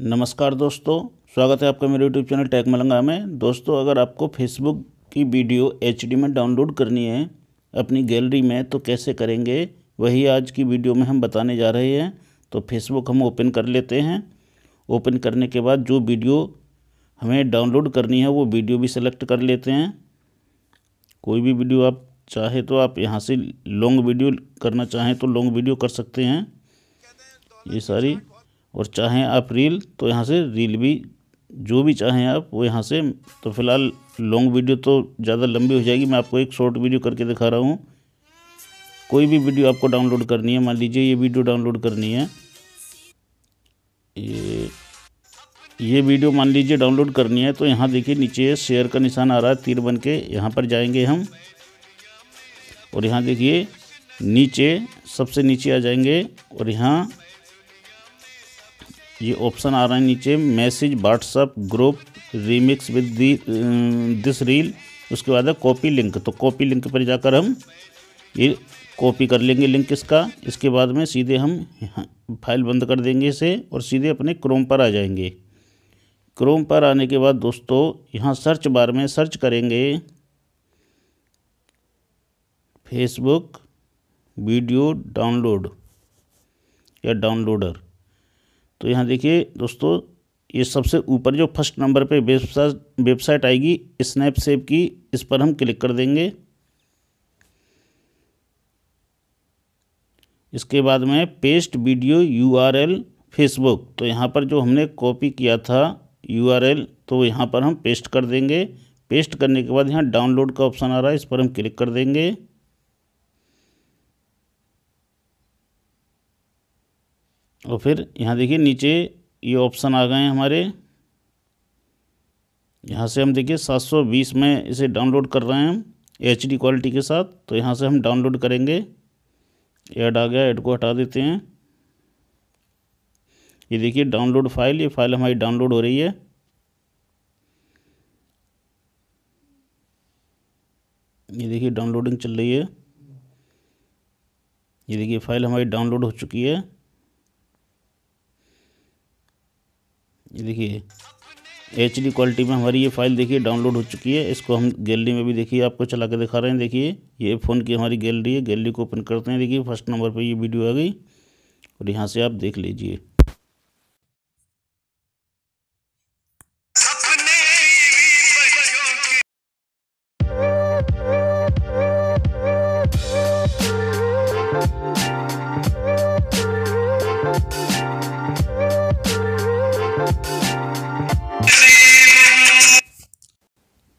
नमस्कार दोस्तों स्वागत है आपका मेरे यूट्यूब चैनल टैक मलंगा में दोस्तों अगर आपको फेसबुक की वीडियो एच में डाउनलोड करनी है अपनी गैलरी में तो कैसे करेंगे वही आज की वीडियो में हम बताने जा रहे हैं तो फेसबुक हम ओपन कर लेते हैं ओपन करने के बाद जो वीडियो हमें डाउनलोड करनी है वो वीडियो भी सेलेक्ट कर लेते हैं कोई भी वीडियो आप चाहे तो आप यहाँ से लॉन्ग वीडियो करना चाहें तो लॉन्ग वीडियो कर सकते हैं ये सारी और चाहें आप रील तो यहाँ से रील भी जो भी चाहें आप वो यहाँ से तो फिलहाल लॉन्ग वीडियो तो ज़्यादा लंबी हो जाएगी मैं आपको एक शॉर्ट वीडियो करके दिखा रहा हूँ कोई भी वीडियो आपको डाउनलोड करनी है मान लीजिए ये वीडियो डाउनलोड करनी है ये ये वीडियो मान लीजिए डाउनलोड करनी है तो यहाँ देखिए नीचे शेयर का निशान आ रहा है तीर बन के यहाँ पर जाएंगे हम और यहाँ देखिए नीचे सबसे नीचे आ जाएंगे और यहाँ ये ऑप्शन आ रहा है नीचे message WhatsApp group remix with this reel उसके बाद है कॉपी लिंक तो कॉपी लिंक पर जाकर हम ये कॉपी कर लेंगे लिंक इसका इसके बाद में सीधे हम फाइल बंद कर देंगे इसे और सीधे अपने क्रोम पर आ जाएंगे क्रोम पर आने के बाद दोस्तों यहाँ सर्च बार में सर्च करेंगे फेसबुक वीडियो डाउनलोड या डाउनलोडर तो यहाँ देखिए दोस्तों ये सबसे ऊपर जो फर्स्ट नंबर पे वेबसाइट वेबसाइट आएगी स्नैपसेव की इस पर हम क्लिक कर देंगे इसके बाद में पेस्ट वीडियो यूआरएल फेसबुक तो यहाँ पर जो हमने कॉपी किया था यूआरएल तो यहाँ पर हम पेस्ट कर देंगे पेस्ट करने के बाद यहाँ डाउनलोड का ऑप्शन आ रहा है इस पर हम क्लिक कर देंगे और तो फिर यहाँ देखिए नीचे ये ऑप्शन आ गए हैं हमारे यहाँ से हम देखिए 720 में इसे डाउनलोड कर रहे हैं एच एच क्वालिटी के साथ तो यहाँ से हम डाउनलोड करेंगे ऐड आ गया ऐड को हटा देते हैं ये देखिए डाउनलोड फाइल ये फाइल हमारी डाउनलोड हो रही है ये देखिए डाउनलोडिंग चल रही है ये देखिए फाइल हमारी डाउनलोड हो चुकी है ये देखिए एच डी क्वालिटी में हमारी ये फाइल देखिए डाउनलोड हो चुकी है इसको हम गैलरी में भी देखिए आपको चला के दिखा रहे हैं देखिए ये फ़ोन की हमारी गैलरी है गैलरी को ओपन करते हैं देखिए फर्स्ट नंबर पर ये वीडियो आ गई और यहाँ से आप देख लीजिए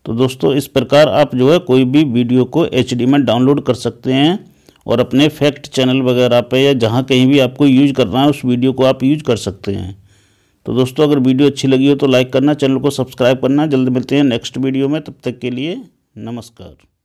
तो दोस्तों इस प्रकार आप जो है कोई भी वीडियो को एच में डाउनलोड कर सकते हैं और अपने फैक्ट चैनल वगैरह पे या जहाँ कहीं भी आपको यूज करना है उस वीडियो को आप यूज कर सकते हैं तो दोस्तों अगर वीडियो अच्छी लगी हो तो लाइक करना चैनल को सब्सक्राइब करना जल्द मिलते हैं नेक्स्ट वीडियो में तब तक के लिए नमस्कार